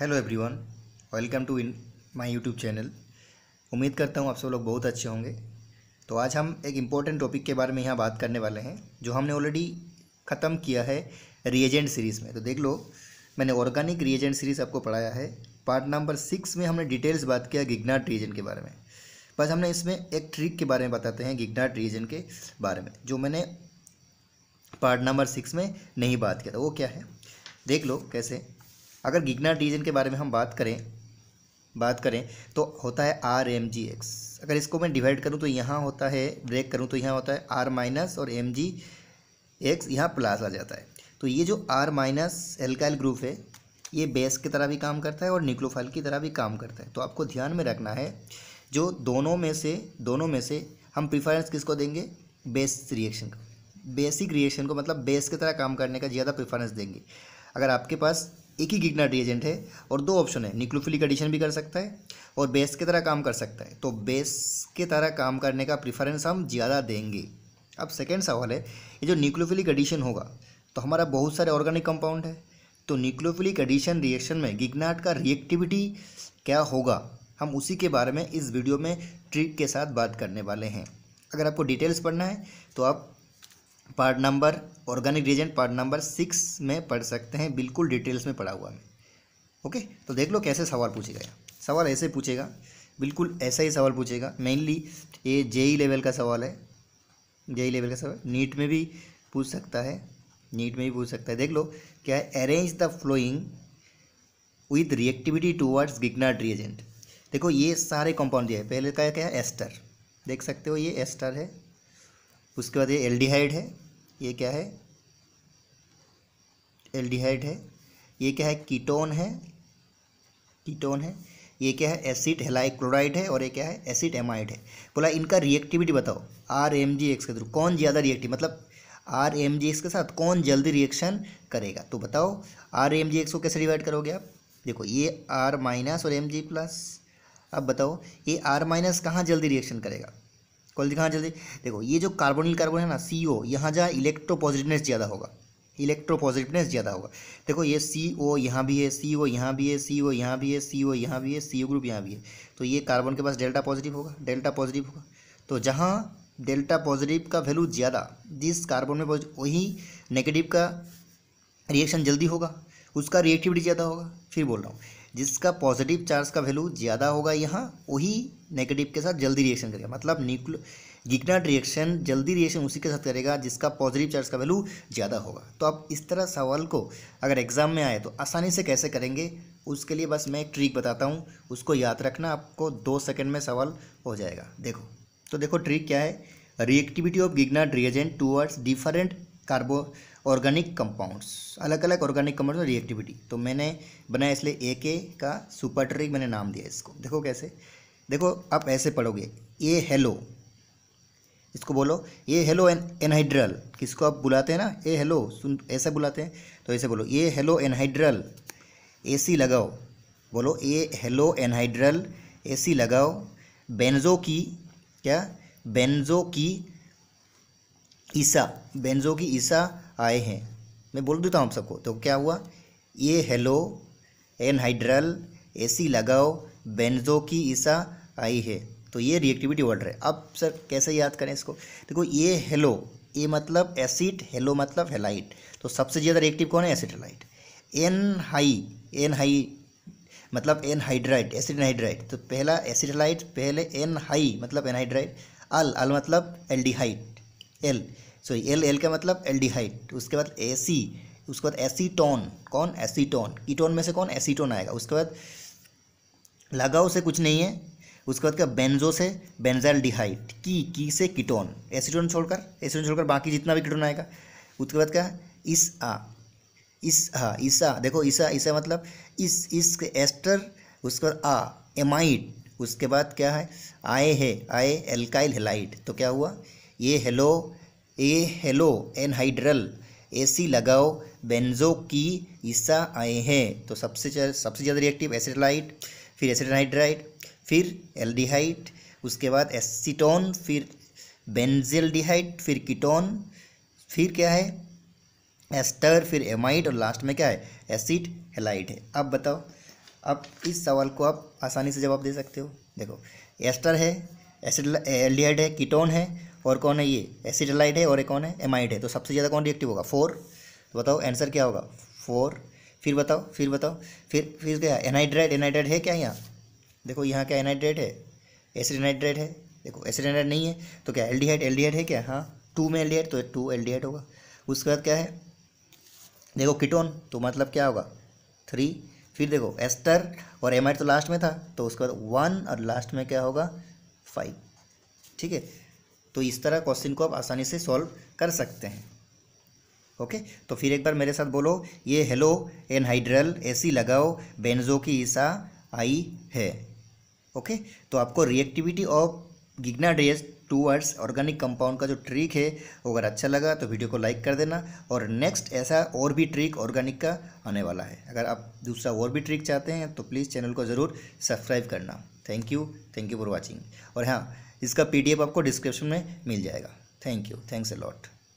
hello everyone welcome to in my YouTube channel उम्मीद करता हूँ आप सब लोग बहुत अच्छे होंगे तो आज हम एक इम्पोर्टेंट टॉपिक के बारे में यहाँ बात करने वाले हैं जो हमने ऑलरेडी ख़त्म किया है रिएजेंट सीरीज़ में तो देख लो मैंने ऑर्गेनिक रिएजेंट सीरीज़ आपको पढ़ाया है पार्ट नंबर सिक्स में हमने डिटेल्स बात किया गिगनाट रिएजेंट के बारे में बस हमने इसमें एक ट्रिक के बारे में बताते हैं गिगनाट रिएजेंट के बारे में जो मैंने पार्ट नंबर सिक्स में नहीं बात किया था वो क्या है देख लो कैसे अगर गिगना डिवीजन के बारे में हम बात करें बात करें तो होता है आर एम जी एक्स अगर इसको मैं डिवाइड करूँ तो यहाँ होता है ब्रेक करूँ तो यहाँ होता है आर माइनस और एम जी एक्स यहाँ प्लस आ जाता है तो ये जो आर माइनस एल्काइल ग्रुप है ये बेस की तरह भी काम करता है और न्यूक्लोफाइल की तरह भी काम करता है तो आपको ध्यान में रखना है जो दोनों में से दोनों में से हम प्रिफरेंस किसको देंगे बेस रिएक्शन का बेसिक रिएक्शन को मतलब बेस की तरह काम करने का ज़्यादा प्रिफरेंस देंगे अगर आपके पास एक ही गिगना रिएजेंट है और दो ऑप्शन है निक्लोफिलिक एडिशन भी कर सकता है और बेस की तरह काम कर सकता है तो बेस के तरह काम करने का प्रिफरेंस हम ज़्यादा देंगे अब सेकेंड सवाल है ये जो न्यूक्लोफिलिक एडिशन होगा तो हमारा बहुत सारे ऑर्गेनिक कंपाउंड है तो न्यूक्लोफिलिक एडिशन रिएक्शन में गिगनाट का रिएक्टिविटी क्या होगा हम उसी के बारे में इस वीडियो में ट्रिक के साथ बात करने वाले हैं अगर आपको डिटेल्स पढ़ना है तो आप part number organic region part number six में पढ़ सकते हैं बिल्कुल डिटेल्स में पढ़ा हुआ है ओके तो देख लो कैसे सवाल पूछेगा सवाल ऐसे पूछेगा बिल्कुल ऐसा ही सवाल पूछेगा मेनली ये जेई लेवल e का सवाल है जेई लेवल e का सवाल नीट में भी पूछ सकता है नीट में भी पूछ सकता है देख लो क्या है arrange the following with reactivity towards Grignard reagent देखो ये सारे कंपाउंड दिए हैं पहले का क्या है एस्टर देख सकते हो ये एस्टर है उसके बाद ये एल्डिहाइड है ये क्या है एल्डिहाइड है ये क्या है कीटोन है कीटोन है ये क्या है एसिड हेलाई क्लोराइड है और ये क्या है एसिड एमाइड है बोला इनका रिएक्टिविटी बताओ आर एम जी एक्स के थ्रू कौन ज़्यादा रिएक्टिव मतलब आर एम जी एक्स के साथ कौन जल्दी रिएक्शन करेगा तो बताओ आर एम जी एक्स को कैसे डिवाइड करोगे आप देखो ये आर माइनस और एम जी प्लस अब बताओ ये आर माइनस कहाँ जल्दी रिएक्शन करेगा कॉल दिखाना जल्दी देखो ये जो कार्बोनिल कार्बन है ना सी ओ यहाँ जहाँ इलेक्ट्रो पॉजिटिवनेस ज़्यादा होगा इलेक्ट्रो पॉजिटिवनेस ज़्यादा होगा देखो ये सी ओ यहाँ भी है सी ओ यहाँ भी है सी ओ यहाँ भी है सी ओ यहाँ भी है सी ओ ग्रुप यहाँ भी है तो ये कार्बन के पास डेल्टा पॉजिटिव होगा डेल्टा पॉजिटिव होगा तो जहाँ डेल्टा पॉजिटिव का वैल्यू ज़्यादा जिस कार्बन में वही नेगेटिव का रिएक्शन जल्दी होगा उसका रिएक्टिविटी ज़्यादा होगा फिर बोल रहा हूँ जिसका पॉजिटिव चार्ज का वैल्यू ज़्यादा होगा यहाँ वही नेगेटिव के साथ जल्दी रिएक्शन करेगा मतलब न्यूक्लो गिगनाट रिएक्शन जल्दी रिएक्शन उसी के साथ करेगा जिसका पॉजिटिव चार्ज का वैल्यू ज़्यादा होगा तो आप इस तरह सवाल को अगर एग्ज़ाम में आए तो आसानी से कैसे करेंगे उसके लिए बस मैं एक ट्रिक बताता हूँ उसको याद रखना आपको दो सेकेंड में सवाल हो जाएगा देखो तो देखो ट्रिक क्या है reactivity of Grignard reagent towards different carbo organic compounds अलग अलग ऑर्गेनिक कंपाउंड्स में रिएक्टिविटी तो मैंने बनाया इसलिए ए के का सुपर ट्रिक मैंने नाम दिया इसको देखो कैसे देखो आप ऐसे पढ़ोगे ए हेलो इसको बोलो ए हेलो एन एनहाइड्रल किसको आप बुलाते हैं ना ए हेलो सुन ऐसे बुलाते हैं तो ऐसे बोलो ए हेलो एनहाइड्रल सी लगाओ बोलो ए हेलो एनहाइड्रल सी लगाओ बेंजो की क्या बेंजो की ईसा बेंजो की ईसा आए हैं मैं बोल देता हूँ आप सबको तो क्या हुआ ये हेलो एनहाइड्रल एसी लगाओ बेंजो की ईसा आई है तो ये रिएक्टिविटी वर्ड है अब सर कैसे याद करें इसको देखो ये हेलो ए मतलब एसिड हेलो मतलब हेलाइट तो सबसे ज़्यादा रिएक्टिव कौन है acid halide anhy anhy मतलब एन हाइड्राइट एसिड हाइड्राइट तो पहला एसिड हेलाइट पहले एन हाई मतलब हाइड्राइट अल अल मतलब aldehyde al sorry al al का मतलब हाइट तो उसके बाद ए सी उसके बाद एसीटोन कौन एसीटोन कीटोन में से कौन एसीटोन आएगा उसके बाद लगाओ से कुछ नहीं है उसके बाद क्या बेंजो से डिहाइट की की से कीटोन एसीटोन छोड़कर एसीटोन छोड़कर बाकी जितना भी कीटोन आएगा उसके बाद क्या इस आ इस हा ईसा देखो ईसा ईसा मतलब इस इस एस्टर उसके बाद आ एमाइड उसके बाद क्या है आए है आए एल्काइल हेलाइट तो क्या हुआ ये हेलो ए हेलो एनहाइड्रल एसी लगाओ बेंजो की हिस्सा आए हैं तो सबसे सबसे ज़्यादा रिएक्टिव एसिडलाइट फिर एसिटनहाइड्राइड फिर एल्डिहाइड उसके बाद एसीटोन फिर बेंजिल्डिहाइड फिर कीटोन फिर क्या है एस्टर फिर एमाइड और लास्ट में क्या है एसिड हेलाइड है अब बताओ अब इस सवाल को आप आसानी से जवाब दे सकते हो देखो एस्टर है एसिड एल्डिहाइड है कीटोन है और कौन है ये एसिडलाइट है और एक कौन है एमाइड है तो सबसे ज़्यादा कौन रिएक्टिव होगा फोर तो बताओ आंसर क्या होगा फोर फिर बताओ फिर बताओ फिर फिर क्या एनाइड्राइड एनाइड्राइड है क्या यहाँ देखो यहाँ क्या एनाइड्राइड है एसिड एनहाइड्रेट है देखो एसिड एनहाइड नहीं है तो क्या एल्डिहाइड एल्डिहाइड है क्या हाँ टू में एल्डिहाइड तो टू एल्डिहाइड होगा उसके बाद क्या है देखो किटोन तो मतलब क्या होगा थ्री फिर देखो एस्टर और एमाइड तो लास्ट में था तो उसके बाद वन और लास्ट में क्या होगा फाइव ठीक है तो इस तरह क्वेश्चन को आप आसानी से सॉल्व कर सकते हैं ओके तो फिर एक बार मेरे साथ बोलो ये हेलो एनहाइड्रल सी लगाओ बेंजो की ईसा आई है ओके तो आपको रिएक्टिविटी ऑफ टू टूवर्ड्स ऑर्गेनिक कंपाउंड का जो ट्रिक है वो अगर अच्छा लगा तो वीडियो को लाइक कर देना और नेक्स्ट ऐसा और भी ट्रिक ऑर्गेनिक का आने वाला है अगर आप दूसरा और भी ट्रिक चाहते हैं तो प्लीज़ चैनल को ज़रूर सब्सक्राइब करना thank you thank you for watching और हाँ इसका पीडीएफ आपको डिस्क्रिप्शन में मिल जाएगा thank you thanks a lot